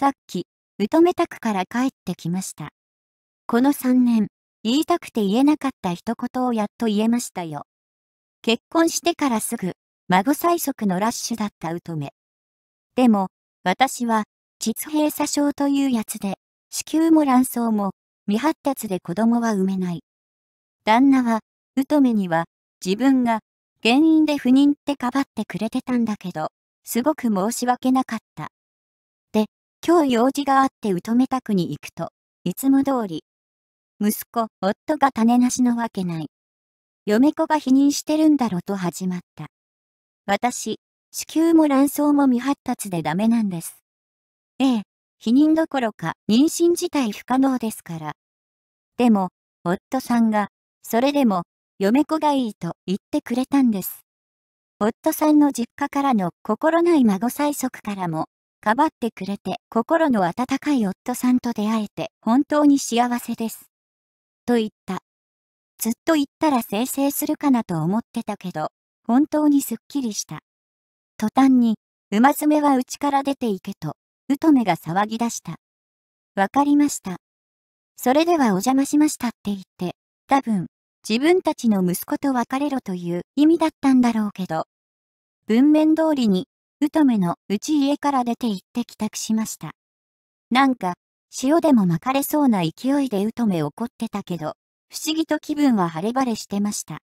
さっき、とめたくから帰ってきました。この3年、言いたくて言えなかった一言をやっと言えましたよ。結婚してからすぐ、孫最速のラッシュだったトメでも、私は、膣閉鎖症というやつで、子宮も卵巣も、未発達で子供は産めない。旦那は、トメには、自分が、原因で不妊ってかばってくれてたんだけど、すごく申し訳なかった。今日用事があって宇都めたくに行くと、いつも通り。息子、夫が種なしのわけない。嫁子が否認してるんだろと始まった。私、子宮も卵巣も未発達でダメなんです。ええ、否認どころか妊娠自体不可能ですから。でも、夫さんが、それでも、嫁子がいいと言ってくれたんです。夫さんの実家からの心ない孫催促からも、かばってくれて、心の温かい夫さんと出会えて、本当に幸せです。と言った。ずっと言ったら生成するかなと思ってたけど、本当にすっきりした。途端に、馬爪は家から出て行けと、とめが騒ぎ出した。わかりました。それではお邪魔しましたって言って、多分、自分たちの息子と別れろという意味だったんだろうけど、文面通りにとめのうち家から出て行って帰宅しました。なんか、塩でも巻かれそうな勢いでとめ怒ってたけど、不思議と気分は晴れ晴れしてました。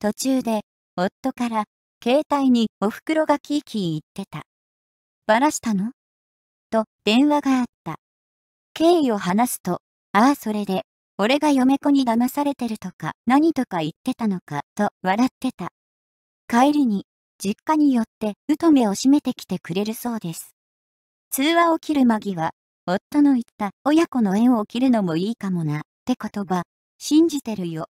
途中で、夫から、携帯にお袋がキーキー言ってた。ばらしたのと電話があった。経緯を話すと、ああそれで、俺が嫁子に騙されてるとか何とか言ってたのかと笑ってた。帰りに、実家に寄って疎めを閉めてきてくれるそうです。通話を切る間際、夫の言った親子の縁を切るのもいいかもなって言葉、信じてるよ